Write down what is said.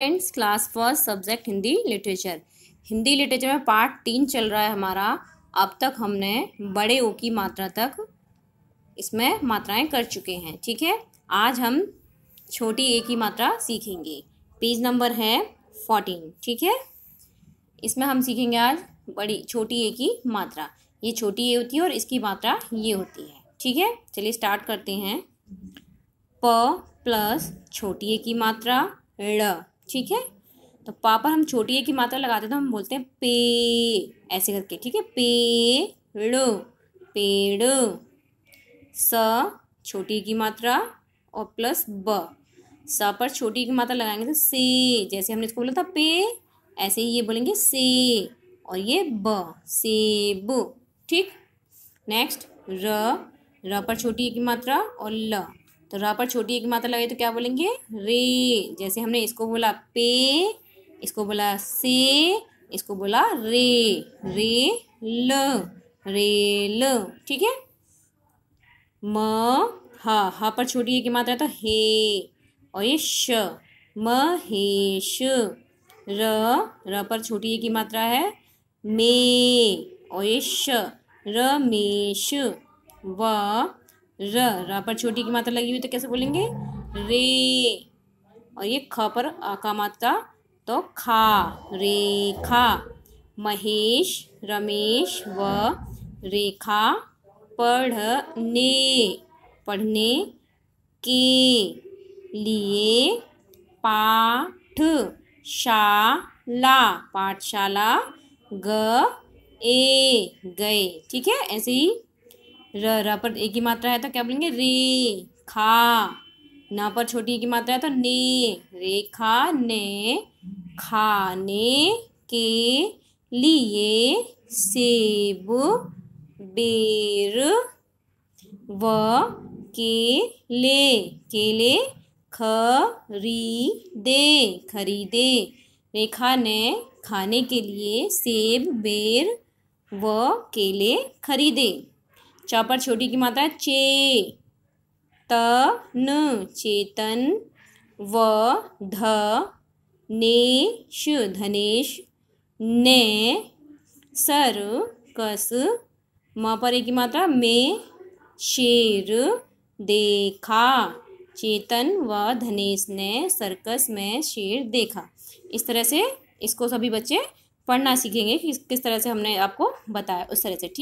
friends class first subject Hindi literature Hindi literature में part तीन चल रहा है हमारा अब तक हमने बड़े ओ की मात्रा तक इसमें मात्राएं कर चुके हैं ठीक है आज हम छोटी ए की मात्रा सीखेंगे पेज नंबर है फोर्टीन ठीक है इसमें हम सीखेंगे आज बड़ी छोटी ए की मात्रा ये छोटी ए होती है और इसकी मात्रा ये होती है ठीक है चलिए स्टार्ट करते हैं प प्लस छोटी ए की मात्रा ड़ ठीक है तो पा पर हम छोटी ए की मात्रा लगाते हैं तो हम बोलते हैं पे ऐसे करके ठीक है पेड़ पेड़ स छोटी की मात्रा और प्लस ब स पर छोटी की मात्रा लगाएंगे तो से जैसे हमने इसको बोला था पे ऐसे ही ये बोलेंगे से और ये ब से ठीक नेक्स्ट र र पर छोटी की मात्रा और ल तो रा पर छोटी एक मात्रा लगे तो क्या बोलेंगे रे जैसे हमने इसको बोला पे इसको बोला से इसको बोला रे रे ल रे ल ठीक है म हा हा पर छोटी एक मात्रा तो हे और ये श श र र पर छोटी एक की मात्रा है मे और ये श श व र र पर छोटी की मात्रा लगी हुई तो कैसे बोलेंगे रे और ये ख पर का मात्रा तो खा रेखा महेश रमेश व रेखा पढ़ने पढ़ने के लिए पाठ शाला पाठशाला ग ए गए ठीक है ऐसे ही र र पर एक ही मात्रा है तो क्या बोलेंगे रे खा न पर छोटी की मात्रा है तो ने रेखा ने खाने के लिए सेब बेर व केले केले खरीदे खरीदे रेखा ने खाने के लिए सेब बेर व केले खरीदे च पर छोटी की मात्रा चे त न चेतन व ध श धनेश ने सर कस म पर एक की मात्रा में शेर देखा चेतन व धनेश ने सर्कस में शेर देखा इस तरह से इसको सभी बच्चे पढ़ना सीखेंगे कि किस तरह से हमने आपको बताया उस तरह से ठीक